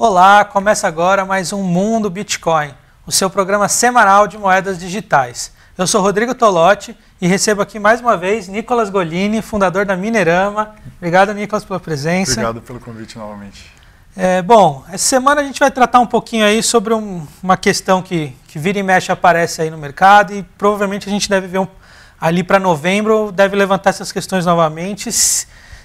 Olá, começa agora mais um Mundo Bitcoin, o seu programa semanal de moedas digitais. Eu sou Rodrigo Tolotti e recebo aqui mais uma vez Nicolas Golini, fundador da Minerama. Obrigado, Nicolas, pela presença. Obrigado pelo convite novamente. É, bom, essa semana a gente vai tratar um pouquinho aí sobre um, uma questão que, que vira e mexe aparece aí no mercado e provavelmente a gente deve ver um, ali para novembro, deve levantar essas questões novamente.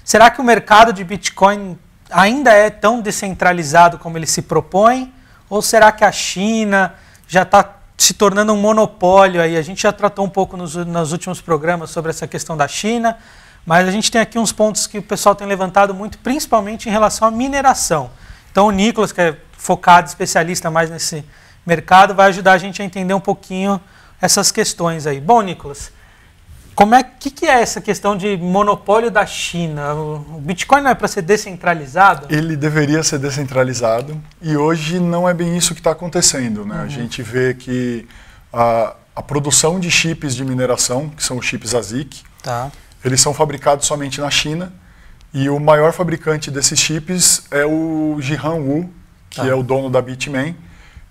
Será que o mercado de Bitcoin ainda é tão descentralizado como ele se propõe? Ou será que a China já está se tornando um monopólio aí? A gente já tratou um pouco nos, nos últimos programas sobre essa questão da China, mas a gente tem aqui uns pontos que o pessoal tem levantado muito, principalmente em relação à mineração. Então o Nicolas, que é focado, especialista mais nesse mercado, vai ajudar a gente a entender um pouquinho essas questões aí. Bom, Nicolas, como é que, que é essa questão de monopólio da China? O Bitcoin não é para ser descentralizado? Ele deveria ser descentralizado e hoje não é bem isso que está acontecendo. Né? Uhum. A gente vê que a, a, produção de chips de mineração, que são os chips ASIC, tá. eles são fabricados somente na China e o maior fabricante desses chips é o Jihan Wu, que tá. é o dono da Bitmain.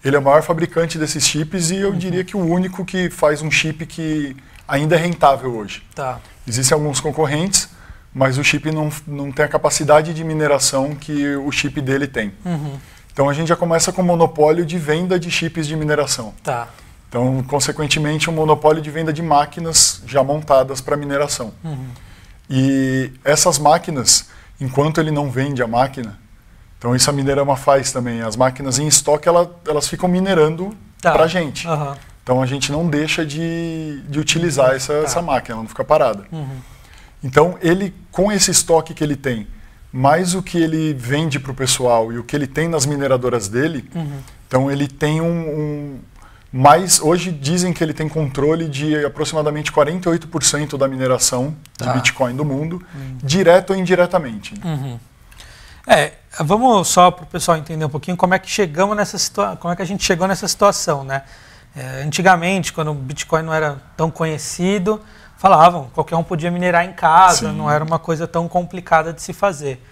Ele é o maior fabricante desses chips e eu uhum. diria que o único que faz um chip que ainda é rentável hoje. Tá. Existem alguns concorrentes, mas o chip não, não tem a capacidade de mineração que o chip dele tem. Uhum. Então a gente já começa com monopólio de venda de chips de mineração. Tá. Então, consequentemente, um monopólio de venda de máquinas já montadas para mineração. Uhum. E essas máquinas, enquanto ele não vende a máquina, então isso a Minerama faz também. As máquinas em estoque, ela, elas ficam minerando tá. para a gente. Uhum. Então a gente não deixa de, de utilizar essa, tá. essa máquina, ela não fica parada. Uhum. Então ele, com esse estoque que ele tem, mais o que ele vende para o pessoal e o que ele tem nas mineradoras dele, uhum. então ele tem um, um hoje dizem que ele tem controle de aproximadamente 48% da mineração tá. de Bitcoin do mundo, uhum. direto ou indiretamente. Né? Uhum. É, vamos só para o pessoal entender um pouquinho como é que chegamos nessa situação, como é que a gente chegou nessa situação, né? É, antigamente, quando o Bitcoin não era tão conhecido, falavam, qualquer um podia minerar em casa, Sim. não era uma coisa tão complicada de se fazer.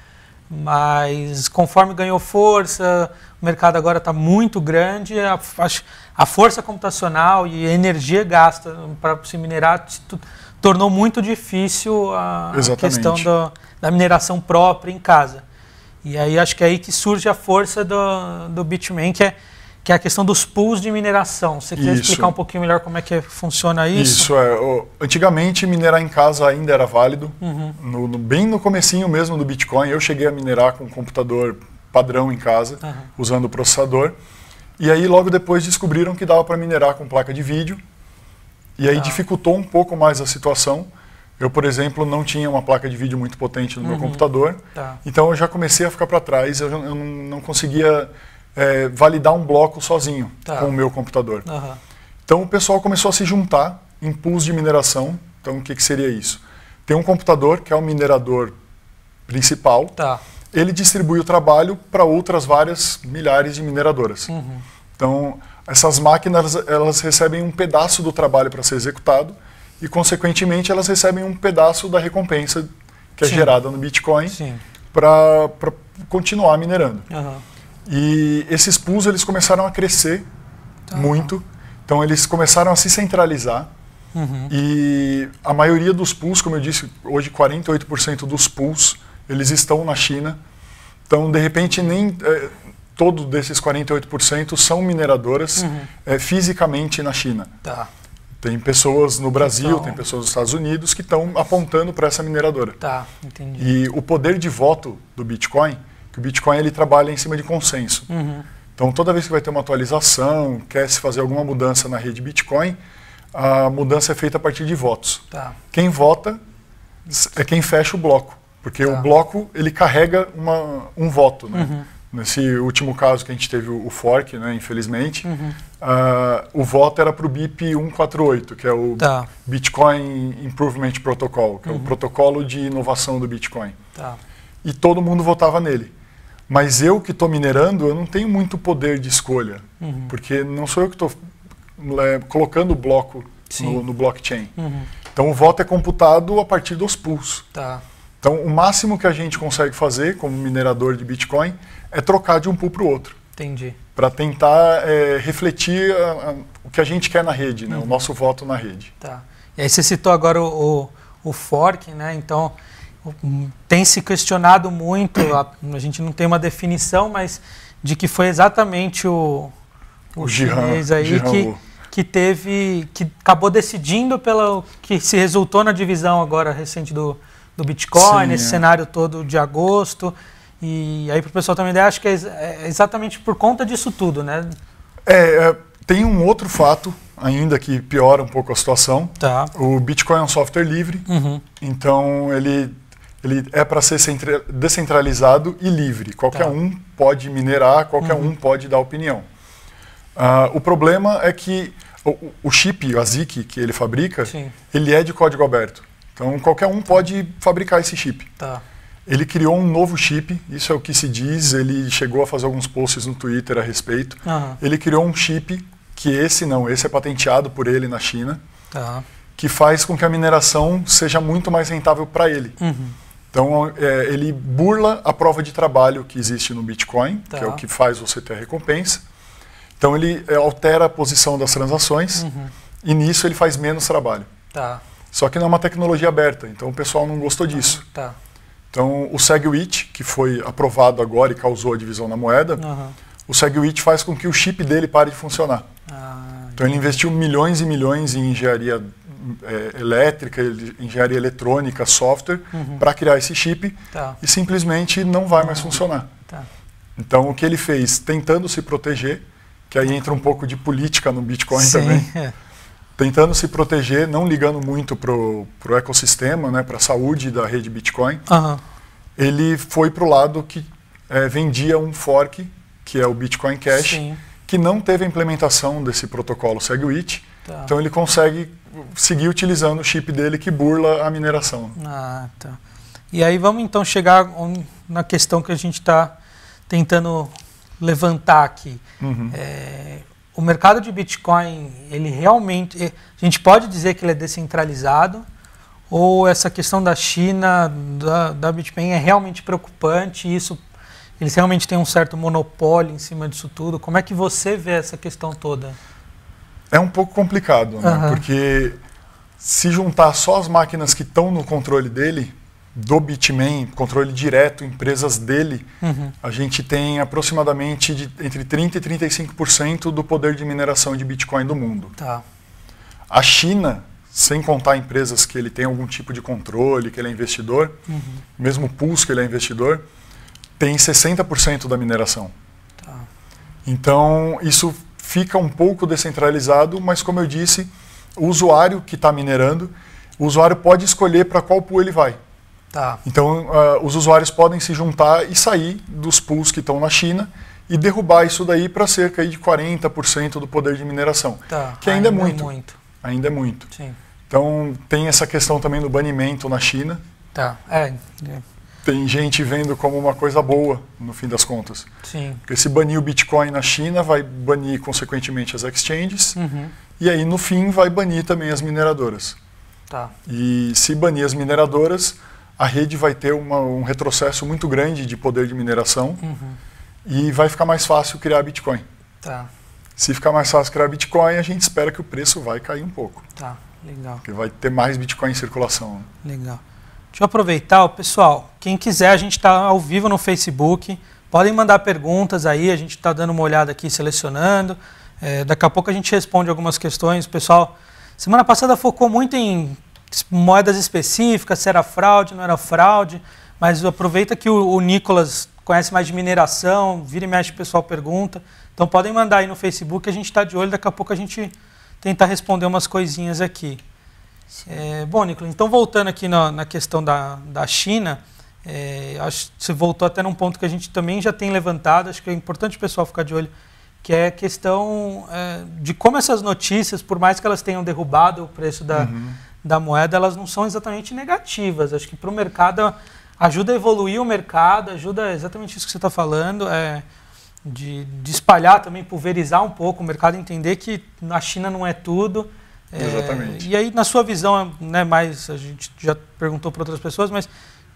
Mas conforme ganhou força, o mercado agora está muito grande, a, a, força computacional e a energia gasta para se minerar tornou muito difícil a, a questão do, da mineração própria em casa. E aí acho que é aí que surge a força do, do Bitmain, que é que é a questão dos pools de mineração. Você quer explicar um pouquinho melhor como é que funciona isso? Isso, é. antigamente, minerar em casa ainda era válido. Uhum. No, no, bem no comecinho mesmo do Bitcoin, eu cheguei a minerar com um computador padrão em casa, uhum. usando o processador. E aí, logo depois, descobriram que dava para minerar com placa de vídeo. E aí ah. dificultou um pouco mais a situação. Eu, por exemplo, não tinha uma placa de vídeo muito potente no uhum. meu computador. Tá. Então, eu já comecei a ficar para trás. Eu, eu não conseguia é, validar um bloco sozinho tá. com o meu computador. Uhum. Então o pessoal começou a se juntar em pools de mineração. Então o que, que seria isso? Tem um computador que é o minerador principal. Tá. Ele distribui o trabalho para outras várias milhares de mineradoras. Uhum. Então essas máquinas elas recebem um pedaço do trabalho para ser executado e consequentemente elas recebem um pedaço da recompensa que é Sim. é gerada no Bitcoin para continuar minerando. Uhum. E esses pools eles começaram a crescer tá. muito, então eles começaram a se centralizar. Uhum. E a maioria dos pools, como eu disse, hoje 48% dos pools eles estão na China. Então, de repente, nem é, todo desses 48% são mineradoras uhum. é, fisicamente na China. Tá. Tem pessoas no Brasil, então... tem pessoas nos Estados Unidos que estão apontando para essa mineradora. Tá, entendi. E o poder de voto do Bitcoin que o Bitcoin ele trabalha em cima de consenso. Uhum. Então, toda vez que vai ter uma atualização, quer se fazer alguma mudança na rede Bitcoin, a mudança é feita a partir de votos. Tá. Quem vota é quem fecha o bloco, porque tá. o bloco ele carrega uma, um voto. Né? Uhum. Nesse último caso que a gente teve o, fork, né, infelizmente, uhum. uh, o voto era para o BIP 148, que é o tá. Bitcoin Improvement Protocol, que uhum. é o uhum. protocolo de inovação do Bitcoin. Tá. E todo mundo votava nele. Mas eu que estou minerando, eu não tenho muito poder de escolha, uhum. porque não sou eu que estou é, colocando o bloco no, no, blockchain. Uhum. Então o voto é computado a partir dos pools. Tá. Então o máximo que a gente consegue fazer como minerador de Bitcoin é trocar de um pool para o outro. Entendi. Para tentar é, refletir a, a, o que a gente quer na rede, né? Uhum. o nosso voto na rede. Tá. E aí você citou agora o, o, o fork, né? Então tem se questionado muito, a, a, gente não tem uma definição, mas de que foi exatamente o, o, o chinês aí Jihan que, que teve, que acabou decidindo pela que se resultou na divisão agora recente do, do Bitcoin, Sim, nesse é. cenário todo de agosto. E aí para o pessoal também, acho que é, é, exatamente por conta disso tudo, né? É, é, tem um outro fato ainda que piora um pouco a situação. Tá. O Bitcoin é um software livre, uhum. então ele ele é para ser descentralizado e livre. Qualquer tá. um pode minerar, qualquer uhum. um pode dar opinião. Uh, o problema é que o, o chip, a ASIC que ele fabrica, Sim. ele é de código aberto. Então qualquer um pode fabricar esse chip. Tá. Ele criou um novo chip, isso é o que se diz, ele chegou a fazer alguns posts no Twitter a respeito. Uhum. Ele criou um chip que esse não, esse é patenteado por ele na China, tá. que faz com que a mineração seja muito mais rentável para ele. Uhum. Então, é, ele burla a prova de trabalho que existe no Bitcoin, tá. que é o tá. que faz você ter a recompensa. Então, ele é, altera a posição das transações uhum. e nisso ele faz menos trabalho. Tá. Só que não é uma tecnologia aberta, então o pessoal não gostou ah, disso. tá. Então, o SegWit, que foi aprovado agora e causou a divisão na moeda, uhum. o SegWit faz com que o chip dele pare de funcionar. Ah, então, ele investiu milhões e milhões em engenharia é, elétrica, engenharia eletrônica, software, uhum. para criar esse chip tá. e simplesmente não vai mais funcionar. Tá. Então, o que ele fez? Tentando se proteger, que aí entra um pouco de política no Bitcoin Sim. também. É. Tentando se proteger, não ligando muito para o ecossistema, né, para a saúde da rede Bitcoin, uhum. ele foi para o lado que é, vendia um fork, que é o Bitcoin Cash, Sim. que não teve a implementação desse protocolo SegWit. Tá. Então, ele consegue seguir utilizando o chip dele que burla a mineração. Ah, tá. E aí vamos então chegar na questão que a gente está tentando levantar aqui. Uhum. É, o mercado de Bitcoin, ele realmente, é, a gente pode dizer que ele é descentralizado? Ou essa questão da China, da, da Bitcoin é realmente preocupante? isso, eles realmente têm um certo monopólio em cima disso tudo? Como é que você vê essa questão toda? É um pouco complicado, né? Uhum. Porque se juntar só as máquinas que estão no controle dele, do Bitmain, controle direto, empresas dele, uhum. a gente tem aproximadamente de, entre 30% e 35% do poder de mineração de Bitcoin do mundo. Tá. A China, sem contar empresas que ele tem algum tipo de controle, que ele é investidor, uhum. mesmo o Pulse, que ele é investidor, tem 60% da mineração. Tá. Então, isso fica um pouco descentralizado, mas como eu disse, o usuário que está minerando, o usuário pode escolher para qual pool ele vai. Tá. Então, uh, os usuários podem se juntar e sair dos pools que estão na China e derrubar isso daí para cerca de 40% do poder de mineração. Tá. Que ainda, é ainda é, muito. é muito. Ainda é muito. Sim. Então, tem essa questão também do banimento na China. Tá. é tem gente vendo como uma coisa boa, no fim das contas. Sim. Porque se banir o Bitcoin na China, vai banir, consequentemente, as exchanges. Uhum. E aí, no fim, vai banir também as mineradoras. Tá. E se banir as mineradoras, a rede vai ter uma, um retrocesso muito grande de poder de mineração. Uhum. E vai ficar mais fácil criar Bitcoin. Tá. Se ficar mais fácil criar Bitcoin, a gente espera que o preço vai cair um pouco. Tá, legal. Porque vai ter mais Bitcoin em circulação. Legal. Deixa eu aproveitar, pessoal. Quem quiser, a gente está ao vivo no Facebook. Podem mandar perguntas aí, a gente está dando uma olhada aqui, selecionando. É, daqui a pouco a gente responde algumas questões. O pessoal, semana passada focou muito em moedas específicas, se era fraude, não era fraude. Mas aproveita que o, o Nicolas conhece mais de mineração, vira e mexe, o pessoal pergunta. Então podem mandar aí no Facebook, a gente está de olho, daqui a pouco a gente tentar responder umas coisinhas aqui. É, bom, Nicolas, então voltando aqui na, na questão da, da China, é, acho que você voltou até num ponto que a gente também já tem levantado, acho que é importante o pessoal ficar de olho, que é a questão é, de como essas notícias, por mais que elas tenham derrubado o preço da, uhum. da moeda, elas não são exatamente negativas. Acho que para o mercado ajuda a evoluir o mercado, ajuda exatamente isso que você está falando, é, de, de espalhar também, pulverizar um pouco o mercado, entender que a China não é tudo é, Exatamente. E aí, na sua visão, né, mais a gente já perguntou para outras pessoas, mas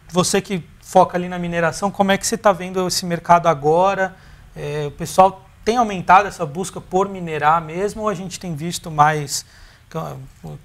você que foca ali na mineração, como é que você está vendo esse mercado agora? É, o pessoal tem aumentado essa busca por minerar mesmo ou a gente tem visto mais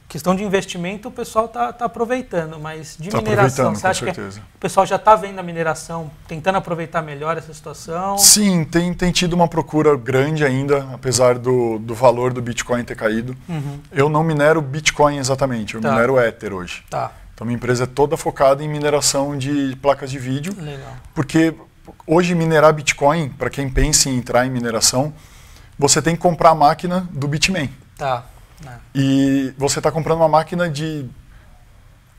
questão de investimento o pessoal está tá aproveitando, mas de tá mineração, você acha que o pessoal já está vendo a mineração, tentando aproveitar melhor essa situação? Sim, tem, tem tido uma procura grande ainda, apesar do, do valor do Bitcoin ter caído. Uhum. Eu não minero Bitcoin exatamente, eu tá. minero Ether hoje. Tá. Então minha empresa é toda focada em mineração de placas de vídeo, Legal. porque hoje minerar Bitcoin, para quem pensa em entrar em mineração, você tem que comprar a máquina do Bitmain. Tá. E você está comprando uma máquina de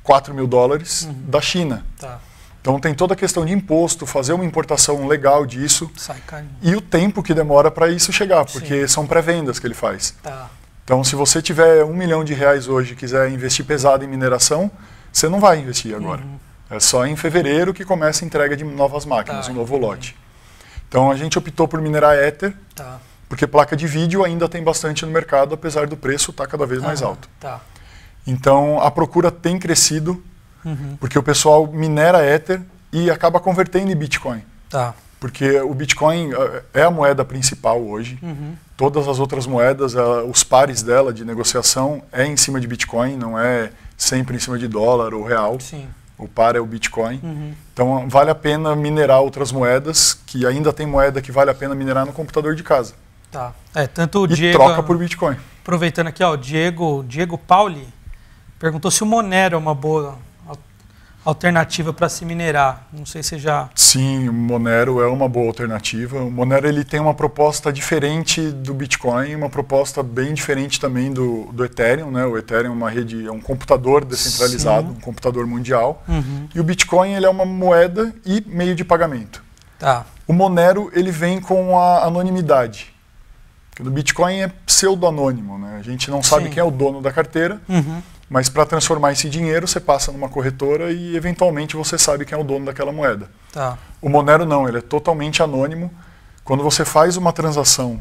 4 mil dólares uhum. da China. Tá. Então tem toda a questão de imposto, fazer uma importação legal disso Sai, e o tempo que demora para isso chegar, porque Sim. são pré-vendas que ele faz. Tá. Então se você tiver um milhão de reais hoje e quiser investir pesado em mineração, você não vai investir agora. Uhum. É só em fevereiro que começa a entrega de novas máquinas, tá, um novo entendi. lote. Então a gente optou por minerar éter. Tá. Porque placa de vídeo ainda tem bastante no mercado, apesar do preço estar tá cada vez mais ah, alto. Tá. Então a procura tem crescido, uhum. porque o pessoal minera Ether e acaba convertendo em Bitcoin. Tá. Porque o Bitcoin eh, é a moeda principal hoje. Uhum. Todas as outras moedas, eh, os pares dela de negociação é em cima de Bitcoin, não é sempre em cima de dólar ou real. Sim. O par é o Bitcoin. Uhum. Então vale a pena minerar outras moedas, que ainda tem moeda que vale a pena minerar no computador de casa. Tá. É, tanto o e Diego. troca por Bitcoin. Aproveitando aqui, ó, o Diego, Diego Pauli perguntou se o Monero é uma boa alternativa para se minerar. Não sei se já. Sim, o Monero é uma boa alternativa. O Monero ele tem uma proposta diferente do Bitcoin, uma proposta bem diferente também do, do Ethereum, né? O Ethereum é uma rede, é um computador descentralizado, Sim. um computador mundial. Uhum. E o Bitcoin ele é uma moeda e meio de pagamento. Tá. O Monero ele vem com a anonimidade. No Bitcoin é pseudonônimo, né? A gente não sabe Sim. quem é o dono da carteira, uhum. mas para transformar esse dinheiro você passa numa corretora e eventualmente você sabe quem é o dono daquela moeda. Tá. O Monero não, ele é totalmente anônimo. Quando você faz uma transação,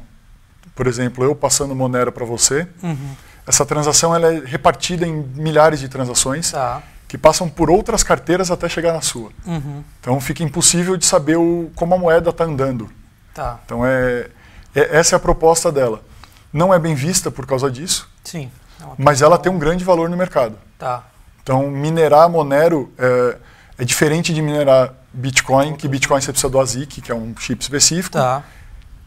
por exemplo, eu passando Monero para você, uhum. essa transação ela é repartida em milhares de transações. Tá. Que passam por outras carteiras até chegar na sua. Uhum. Então fica impossível de saber o, como a moeda está andando. Tá. Então é, é, essa é a proposta dela. Não é bem vista por causa disso. Sim. É mas ela tem um grande valor no mercado. Tá. Então, minerar Monero é, é diferente de minerar Bitcoin, que Bitcoin você precisa do ASIC, que é um chip específico. Tá.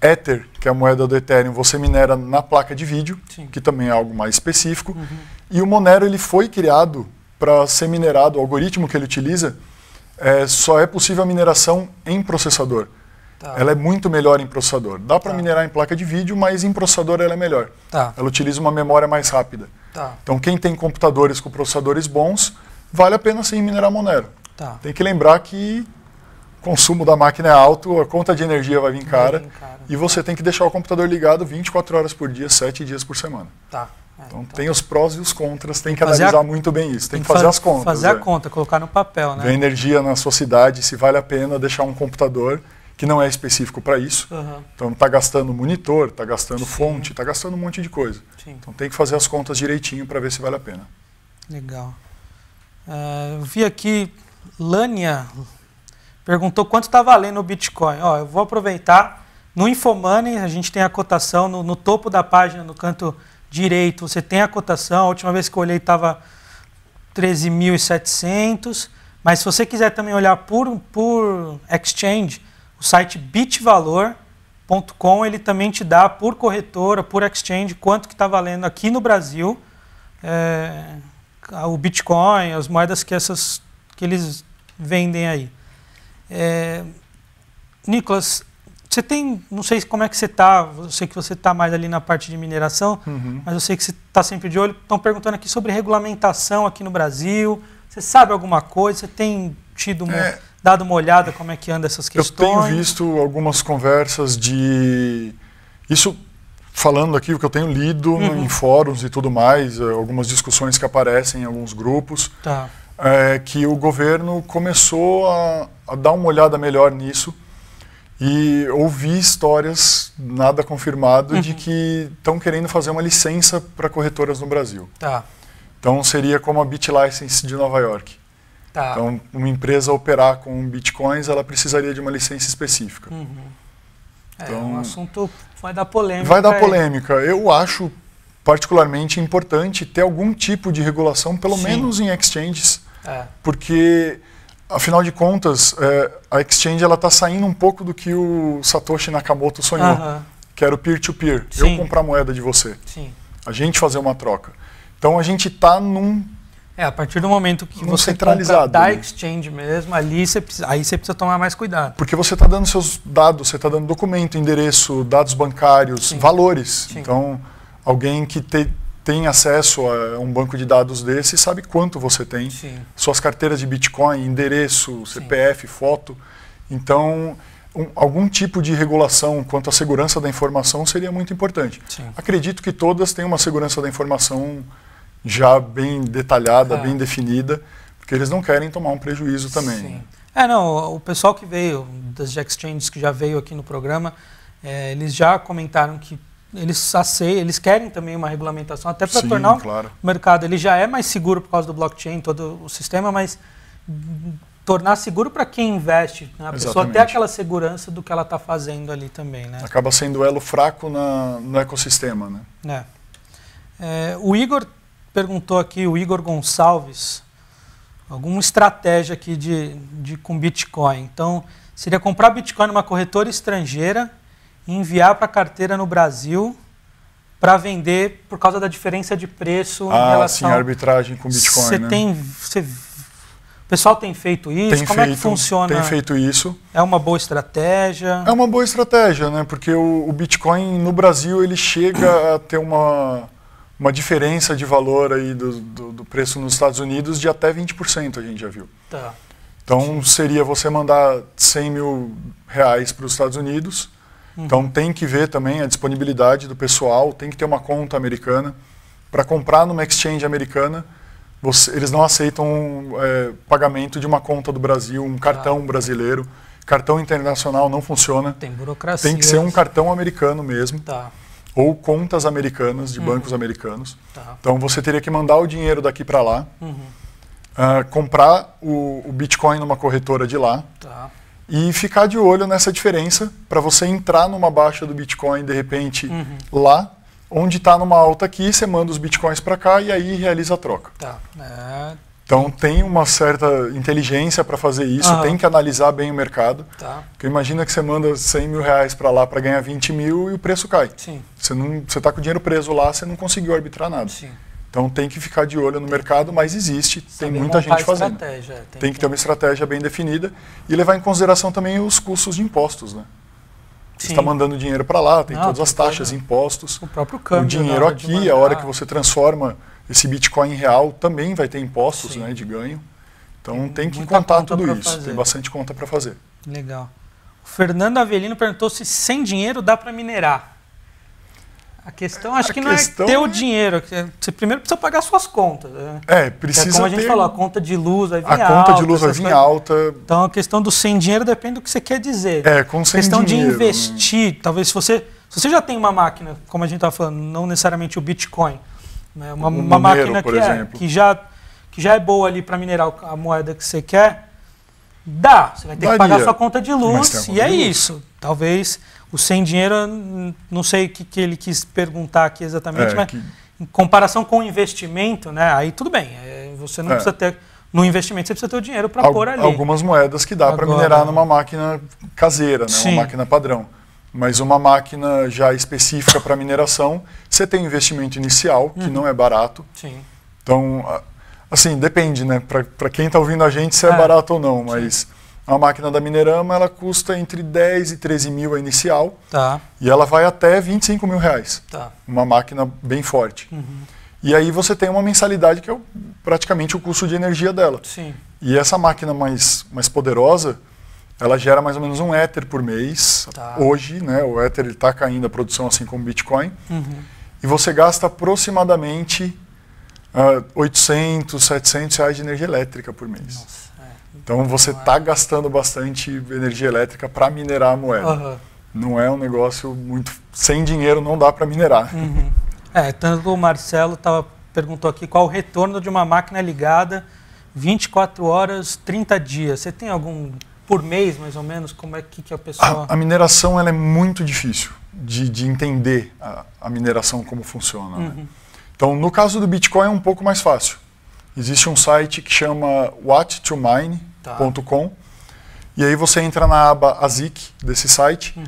Ether, que é a moeda do Ethereum, você minera na placa de vídeo, Sim. que também é algo mais específico. Uhum. E o Monero ele foi criado para ser minerado, o algoritmo que ele utiliza é, só é possível a mineração em processador. Tá. Ela é muito melhor em processador. Dá para tá. minerar em placa de vídeo, mas em processador ela é melhor. Tá. Ela utiliza uma memória mais rápida. Tá. Então, quem tem computadores com processadores bons, vale a pena sim minerar Monero. Tá. Tem que lembrar que o consumo da máquina é alto, a conta de energia vai vir cara, vai vir cara. e você tem que deixar o computador ligado 24 horas por dia, 7 dias por semana. Tá. É, então, então, tem os prós e os contras, tem que analisar a... muito bem isso, tem, tem que fazer as contas. Fazer a é. conta, colocar no papel, né? Ver energia na sua cidade, se vale a pena deixar um computador que não é específico para isso. Uhum. Então está gastando monitor, está gastando Sim. fonte, está gastando um monte de coisa. Sim. Então tem que fazer as contas direitinho para ver se vale a pena. Legal. Uh, eu vi aqui Lânia perguntou quanto está valendo o Bitcoin. Ó, eu vou aproveitar. No Infomoney a gente tem a cotação no, no topo da página, no canto direito, você tem a cotação. A última vez que eu olhei estava 13.700. Mas se você quiser também olhar por, por exchange, o site bitvalor.com ele também te dá por corretora, por exchange, quanto que está valendo aqui no Brasil é, o Bitcoin, as moedas que, essas, que eles vendem aí. É, Nicolas, você tem, não sei como é que você está, eu sei que você está mais ali na parte de mineração, uhum. mas eu sei que você está sempre de olho. Estão perguntando aqui sobre regulamentação aqui no Brasil. Você sabe alguma coisa? Você tem tido é, dado uma olhada como é que anda essas questões? Eu tenho visto algumas conversas de isso falando aqui o que eu tenho lido uhum. em fóruns e tudo mais, eh, algumas discussões que aparecem em alguns grupos, tá. é, que o governo começou a, a dar uma olhada melhor nisso e ouvi histórias, nada confirmado, uhum. de que estão querendo fazer uma licença para corretoras no Brasil. Tá. Então seria como a BitLicense de Nova York. Tá. Então, uma empresa operar com bitcoins, ela precisaria de uma licença específica. Uhum. É, então, um assunto vai dar polêmica. Vai dar polêmica. Aí. Eu acho particularmente importante ter algum tipo de regulação, pelo Sim. menos em exchanges, é. porque afinal de contas é, a exchange ela está saindo um pouco do que o Satoshi Nakamoto sonhou, que era o peer-to-peer, eu comprar moeda de você, Sim. a gente fazer uma troca. Então a gente está num é, a partir do momento que não você centralizado, compra da né? exchange mesmo, ali você precisa, aí você precisa tomar mais cuidado. Porque você está dando seus dados, você está dando documento, endereço, dados bancários, Sim. valores. Sim. Então, alguém que te, tem acesso a um banco de dados desse sabe quanto você tem. Sim. Suas carteiras de Bitcoin, endereço, CPF, foto. Então, um, algum tipo de regulação quanto à segurança da informação seria muito importante. Acredito que todas têm uma segurança da informação já bem detalhada, é. bem definida, porque eles não querem tomar um prejuízo também. Sim. Né? É, não, o pessoal que veio, das exchanges que já veio aqui no programa, é, eles já comentaram que eles aceitam, eles querem também uma regulamentação, até para tornar claro. o mercado, ele já é mais seguro por causa do blockchain, todo o sistema, mas tornar seguro para quem investe, né? a Exatamente. pessoa ter aquela segurança do que ela está fazendo ali também. Né? Acaba sendo elo fraco na, no ecossistema. Né? É. É, o Igor perguntou aqui o Igor Gonçalves alguma estratégia aqui de, de com Bitcoin. Então, seria comprar Bitcoin numa corretora estrangeira e enviar para a carteira no Brasil para vender por causa da diferença de preço ah, em relação sim, a arbitragem com Bitcoin. Você né? tem cê... o pessoal tem feito isso? Tem Como feito, é que funciona? Tem feito isso. É uma boa estratégia? É uma boa estratégia, né? Porque o, o Bitcoin no Brasil ele chega a ter uma uma diferença de valor aí do, do, do, preço nos Estados Unidos de até 20% a gente já viu. Tá. Então Sim. seria você mandar 100 mil reais para os Estados Unidos. Uhum. Então tem que ver também a disponibilidade do pessoal, tem que ter uma conta americana. Para comprar numa exchange americana, você, eles não aceitam é, pagamento de uma conta do Brasil, um tá. cartão ah. brasileiro. Cartão internacional não funciona. Tem burocracia. Tem que ser um cartão americano mesmo. Tá ou contas americanas de uhum. bancos americanos. Tá. Então você teria que mandar o dinheiro daqui para lá, uhum. uh, comprar o, o, Bitcoin numa corretora de lá tá. e ficar de olho nessa diferença para você entrar numa baixa do Bitcoin de repente uhum. lá, onde está numa alta aqui, você manda os Bitcoins para cá e aí realiza a troca. Tá. É então tem uma certa inteligência para fazer isso, tem que analisar bem o mercado. Tá. Porque imagina que você manda 100 mil reais para lá para ganhar 20 mil e o preço cai. Sim. Você está com o dinheiro preso lá, você não conseguiu arbitrar nada. Sim. Então tem que ficar de olho no mercado, mas existe, Saber tem muita gente fazendo. Tem, tem, que ter uma estratégia bem definida e levar em consideração também os custos de impostos, né? Você está mandando dinheiro para lá, tem não, todas as taxas, coisa. impostos. O próprio câmbio. O dinheiro aqui, a hora que você transforma esse Bitcoin real também vai ter impostos né, de ganho. Então tem, tem que contar tudo isso. Fazer. Tem bastante conta para fazer. Legal. O Fernando Avelino perguntou se sem dinheiro dá para minerar. A questão, é, acho a que questão não é ter o é dinheiro. É, você primeiro precisa pagar suas contas. Né? É, precisa. como a gente ter... falou, a conta de luz vai vir alta. A conta alta, de luz vai vir coisas... alta. Então a questão do sem dinheiro depende do que você quer dizer. É, com sem questão dinheiro. questão né? de investir. Né? Talvez se você, se você já tem uma máquina, como a gente estava falando, não necessariamente o Bitcoin né? Uma, um uma mineiro, máquina que, é, que, já, que já é boa ali para minerar a moeda que você quer, dá. Você vai ter Daria. que pagar sua conta de luz e é luz. isso. Talvez o sem dinheiro, não sei o que, que ele quis perguntar aqui exatamente, é, mas que... em comparação com o investimento, né? Aí tudo bem. É, você não é. precisa ter no investimento você precisa ter o dinheiro para Al pôr ali. Algumas moedas que dá para minerar numa máquina caseira, né? uma máquina padrão. Mas uma máquina já específica para mineração, você tem investimento inicial, que uhum. não é barato. Sim. Então, assim, depende, né? Para quem está ouvindo a gente, se é, é barato ou não, mas... Sim. A máquina da Minerama ela custa entre 10 e 13 mil a inicial. Tá. E ela vai até 25 mil reais. Tá. Uma máquina bem forte. Uhum. E aí você tem uma mensalidade que é praticamente o custo de energia dela. Sim. E essa máquina mais, mais poderosa, ela gera mais ou menos um Ether por mês. Tá. Hoje, né, o Ether está caindo a produção, assim como o Bitcoin. Uhum. E você gasta aproximadamente uh, 800, 700 reais de energia elétrica por mês. Nossa, é. então, então você está é. Tá gastando bastante energia elétrica para minerar a moeda. Uhum. Não é um negócio muito... Sem dinheiro não dá para minerar. Uhum. É, tanto o Marcelo tava, perguntou aqui qual o retorno de uma máquina ligada 24 horas, 30 dias. Você tem algum por mês, mais ou menos? Como é que, que a pessoa. A, a mineração ela é muito difícil de, de entender a, a, mineração como funciona. Né? Uhum. Né? Então, no caso do Bitcoin é um pouco mais fácil. Existe um site que chama whattomine.com tá. e aí você entra na aba ASIC desse site uhum.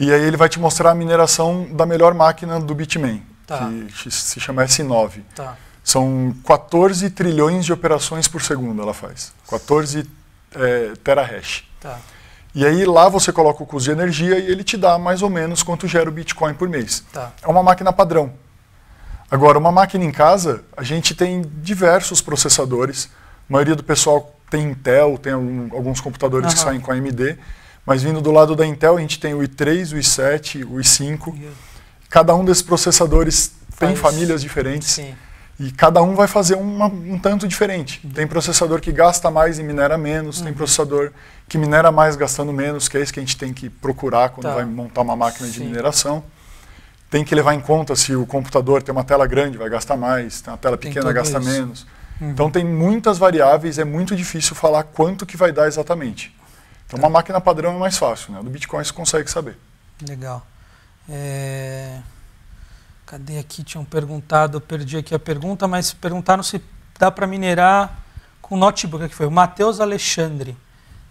e aí ele vai te mostrar a mineração da melhor máquina do Bitmain, tá. que se chama S9. Tá. São 14 trilhões de operações por segundo ela faz. 14 é, terahash. Tá. E aí lá você coloca o custo de energia e ele te dá mais ou menos quanto gera o Bitcoin por mês. Tá. É uma máquina padrão. Agora, uma máquina em casa, a gente tem diversos processadores. A maioria do pessoal tem Intel, tem alguns computadores uhum. que saem com AMD. Mas vindo do lado da Intel, a gente tem o i3, o i7, o i5. Cada um desses processadores Faz. tem famílias diferentes. Sim. E cada um vai fazer uma, um tanto diferente. Tem processador que gasta mais e minera menos, uhum. tem processador que minera mais gastando menos, que é isso que a gente tem que procurar quando tá. vai montar uma máquina Sim. de mineração. Tem que levar em conta se o computador tem uma tela grande, vai gastar mais, tem uma tela pequena, gasta isso. menos. Uhum. Então tem muitas variáveis, é muito difícil falar quanto que vai dar exatamente. Então tá. uma máquina padrão é mais fácil, né? Do Bitcoin você consegue saber. Legal. É... Cadê aqui? Tinham perguntado, eu perdi aqui a pergunta, mas perguntaram se dá para minerar com notebook, que foi o Matheus Alexandre.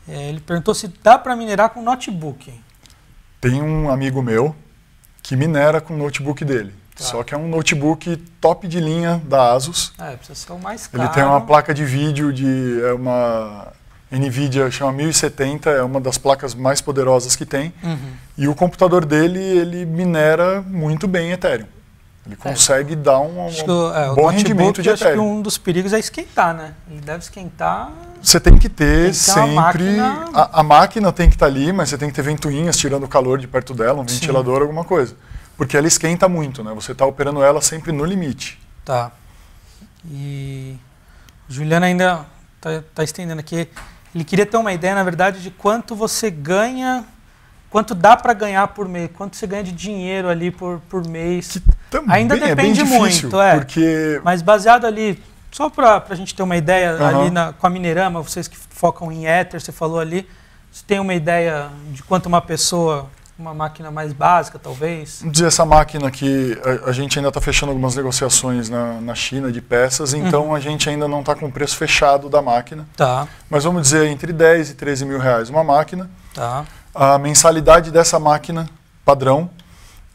É, ele perguntou se dá para minerar com notebook. Tem um amigo meu que minera com o notebook dele. Tá. Só que é um notebook top de linha da Asus. É, precisa ser o mais caro. Ele tem uma placa de vídeo de é uma Nvidia chama 1070, é uma das placas mais poderosas que tem. Uhum. E o computador dele, ele minera muito bem Ethereum. Ele é. consegue é. dar um, um é, bom rendimento de acho que um dos perigos é esquentar, né? Ele deve esquentar. Você tem que ter, tem que ter sempre. Máquina... A, a, máquina tem que estar tá ali, mas você tem que ter ventoinhas tirando o calor de perto dela, um Sim. ventilador, alguma coisa. Porque ela esquenta muito, né? Você está operando ela sempre no limite. Tá. E o Juliano ainda está tá estendendo aqui. Ele queria ter uma ideia, na verdade, de quanto você ganha quanto dá para ganhar por mês, quanto você ganha de dinheiro ali por, por mês. Que, também Ainda é depende é difícil, muito, é. Porque... Mas baseado ali, só para a gente ter uma ideia, uhum. ali na, com a Minerama, vocês que focam em éter, você falou ali, você tem uma ideia de quanto uma pessoa, uma máquina mais básica talvez? Dizer essa máquina que a, a gente ainda está fechando algumas negociações na, na China de peças, uhum. então uhum. a gente ainda não está com o preço fechado da máquina. Tá. Mas vamos dizer entre 10 e 13 mil reais uma máquina. Tá. A mensalidade dessa máquina padrão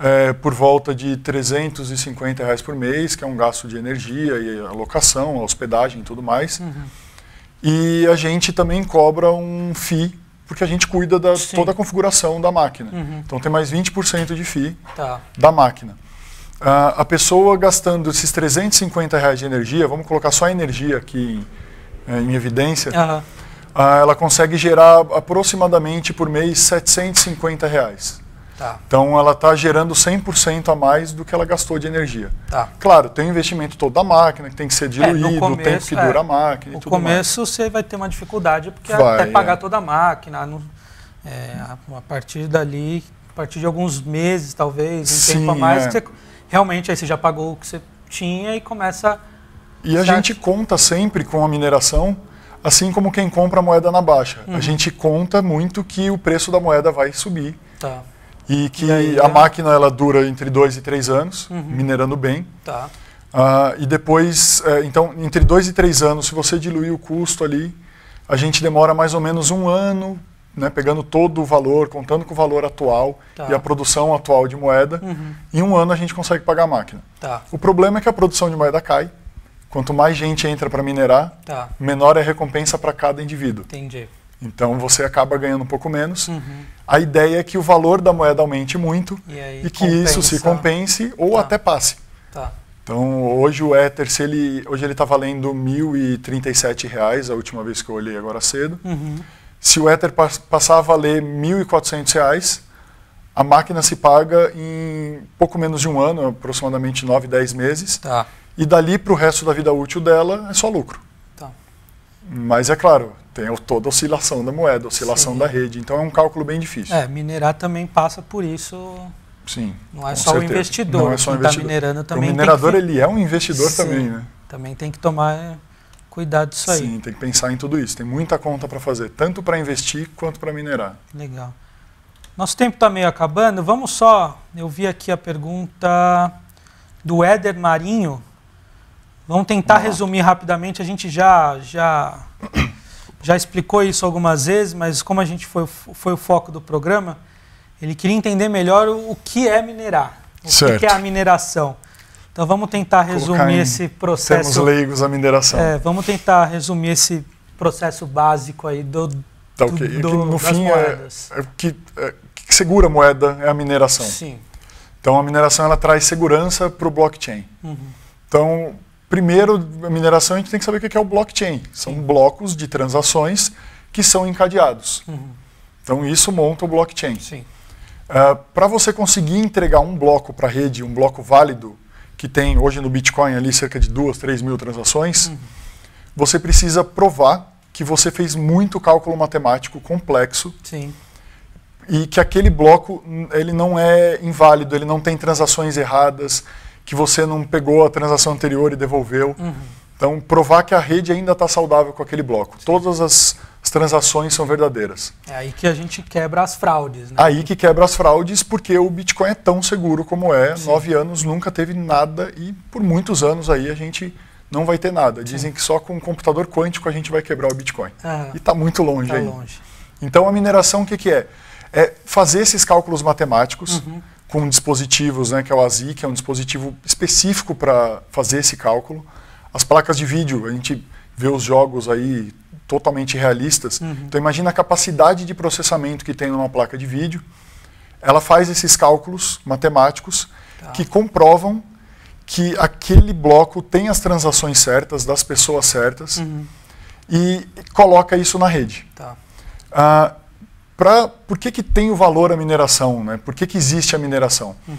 é, por volta de 350 reais por mês, que é um gasto de energia e alocação, hospedagem e tudo mais. Uhum. E a gente também cobra um FII, porque a gente cuida da Sim. toda a configuração da máquina. Uhum. Então tem mais 20% de FII tá. da máquina. a pessoa gastando esses 350 reais de energia, vamos colocar só a energia aqui em, é, em evidência, uhum. ela consegue gerar aproximadamente por mês 750 reais. Tá. Então ela está gerando 100% a mais do que ela gastou de energia. Tá. Claro, tem o investimento todo da máquina, que tem que ser é, diluído, é, começo, o tempo que é, dura a máquina. No começo mais. você vai ter uma dificuldade, porque é vai, até pagar é. toda a máquina. No, é, a partir dali, a partir de alguns meses, talvez, um Sim, tempo a mais, você, realmente aí você já pagou o que você tinha e começa. E a gente conta sempre com a mineração assim como quem compra a moeda na baixa. Uhum. A gente conta muito que o preço da moeda vai subir. Tá e que e aí, a né? máquina ela dura entre dois e três anos, uhum. minerando bem. Tá. Uh, e depois, uh, então, entre dois e três anos, se você diluir o custo ali, a gente demora mais ou menos um ano, né, pegando todo o valor, contando com o valor atual tá. e a produção atual de moeda, uhum. em um ano a gente consegue pagar a máquina. Tá. O problema é que a produção de moeda cai. Quanto mais gente entra para minerar, tá. menor é a recompensa para cada indivíduo. Entendi. Então você acaba ganhando um pouco menos. Uhum. A ideia é que o valor da moeda aumente muito e, aí, e que compensa. isso se compense ou tá. até passe. Tá. Então hoje o Ether, se ele, hoje ele está valendo R$ 1.037, reais, a última vez que eu olhei agora cedo. Uhum. Se o Ether pass passar a valer R$ 1.400,00, reais, a máquina se paga em pouco menos de um ano, aproximadamente 9, 10 meses. Tá. E dali para o resto da vida útil dela é só lucro. Tá. Mas é claro, tem toda a oscilação da moeda, oscilação Sim. da rede. Então é um cálculo bem difícil. É, minerar também passa por isso. Sim. Não é só certeza. o investidor. Não é só o tá investidor. Tá minerando também. O minerador que... ele é um investidor Sim, também, né? Também tem que tomar eh, cuidado disso aí. Sim, tem que pensar em tudo isso. Tem muita conta para fazer, tanto para investir quanto para minerar. Legal. Nosso tempo está meio acabando. Vamos só. Eu vi aqui a pergunta do Éder Marinho. Vamos tentar Vamos resumir rapidamente. A gente já já já explicou isso algumas vezes, mas como a gente foi, foi o foco do programa, ele queria entender melhor o, o que é minerar, o certo. que é a mineração. Então vamos tentar resumir esse processo. Temos leigos a mineração. É, vamos tentar resumir esse processo básico aí do, tá, do, okay. do que, no fim é, moedas. É, é que, é, que segura a moeda é a mineração. Sim. Então a mineração ela traz segurança para o blockchain. Uhum. Então Primeiro, a mineração, a gente tem que saber o é que é o blockchain. São Sim. blocos de transações que são encadeados. Uhum. Então, isso monta o blockchain. Uh, ah, para você conseguir entregar um bloco para a rede, um bloco válido, que tem hoje no Bitcoin ali cerca de 2, 3 mil transações, uhum. você precisa provar que você fez muito cálculo matemático complexo Sim. e que aquele bloco ele não é inválido, ele não tem transações erradas, que você não pegou a transação anterior e devolveu. Uhum. Então, provar que a rede ainda está saudável com aquele bloco. Sim. Todas as, as, transações são verdadeiras. É aí que a gente quebra as fraudes. Né? Aí que quebra as fraudes, porque o Bitcoin é tão seguro como é. Sim. Nove anos nunca teve nada e por muitos anos aí a gente não vai ter nada. Dizem Sim. que só com um computador quântico a gente vai quebrar o Bitcoin. Uhum. E está muito longe tá aí. Longe. Então a mineração o que, que é? É fazer esses cálculos matemáticos, uhum com dispositivos, né, que é o ASI, que é um dispositivo específico para fazer esse cálculo. As placas de vídeo, a gente vê os jogos aí totalmente realistas. Uhum. Então imagina a capacidade de processamento que tem numa placa de vídeo. Ela faz esses cálculos matemáticos tá. que comprovam que aquele bloco tem as transações certas das pessoas certas uhum. e coloca isso na rede. Tá. Uh, para por que, que tem o valor a mineração? Né? Por que, que existe a mineração? Uhum.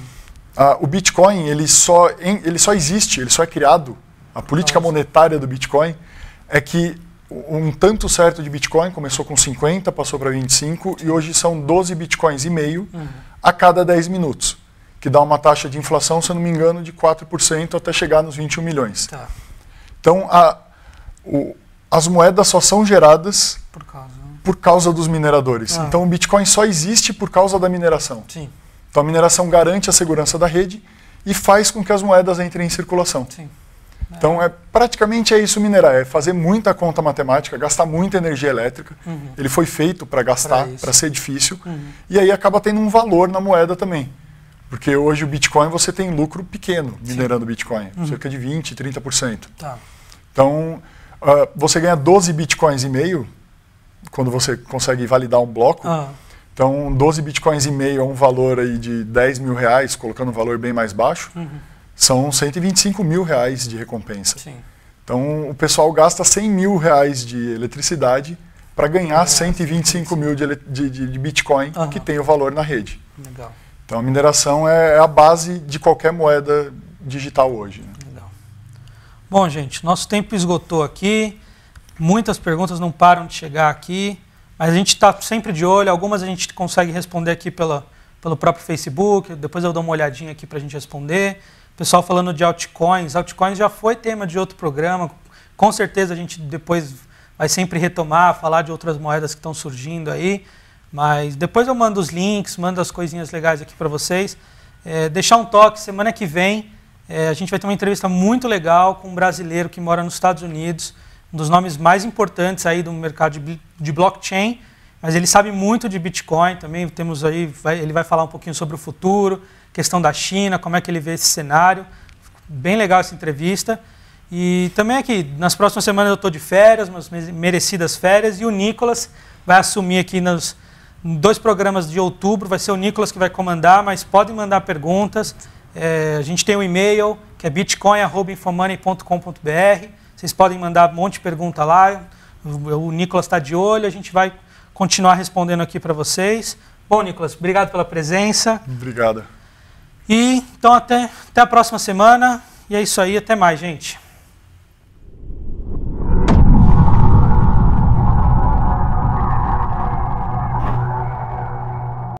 Ah, o Bitcoin ele só, ele só existe, ele só é criado. A política Nossa. monetária do Bitcoin é que um tanto certo de Bitcoin começou com 50, passou para 25 e hoje são 12 Bitcoins e meio uhum. a cada 10 minutos, que dá uma taxa de inflação, se eu não me engano, de 4% até chegar nos 21 milhões. Tá. Então, a, o, as moedas só são geradas por causa por causa dos mineradores. Ah. Então o Bitcoin só existe por causa da mineração. Sim. Então a mineração garante a segurança da rede e faz com que as moedas entrem em circulação. Sim. Então, é, praticamente é isso minerar, é fazer muita conta matemática, gastar muita energia elétrica. Uhum. Ele foi feito para gastar, para ser difícil. Uhum. E aí acaba tendo um valor na moeda também. Porque hoje o Bitcoin você tem lucro pequeno minerando Bitcoin, uhum. cerca de 20%, 30%. Tá. Então, uh, você ganha 12 Bitcoins e meio, quando você consegue validar um bloco. Ah. Então, 12 bitcoins e meio a é um valor aí de 10 mil reais, colocando um valor bem mais baixo, uhum. são 125 mil reais de recompensa. Sim. Então, o pessoal gasta 100 mil reais de eletricidade para ganhar Legal. 125 mil de, de, de bitcoin, uhum. que tem o valor na rede. Legal. Então, a mineração é, é a base de qualquer moeda digital hoje. Né? Legal. Bom, gente, nosso tempo esgotou aqui. Muitas perguntas não param de chegar aqui, mas a gente está sempre de olho. Algumas a gente consegue responder aqui pela, pelo próprio Facebook. Depois eu dou uma olhadinha aqui para a gente responder. Pessoal falando de altcoins. Altcoins já foi tema de outro programa. Com certeza a gente depois vai sempre retomar, falar de outras moedas que estão surgindo aí. Mas depois eu mando os links, mando as coisinhas legais aqui para vocês. É, deixar um toque, semana que vem é, a gente vai ter uma entrevista muito legal com um brasileiro que mora nos Estados Unidos um dos nomes mais importantes aí do mercado de, de blockchain, mas ele sabe muito de Bitcoin também. Temos aí, vai, ele vai falar um pouquinho sobre o futuro, questão da China, como é que ele vê esse cenário. Bem legal essa entrevista. E também aqui, nas próximas semanas eu estou de férias, umas merecidas férias, e o Nicolas vai assumir aqui nos dois programas de outubro. Vai ser o Nicolas que vai comandar, mas podem mandar perguntas. É, a gente tem um e-mail que é bitcoin.infomoney.com.br. Vocês podem mandar um monte de pergunta lá. O Nicolas está de olho, a gente vai continuar respondendo aqui para vocês. Bom, Nicolas, obrigado pela presença. Obrigado. E então até, até a próxima semana. E é isso aí, até mais, gente.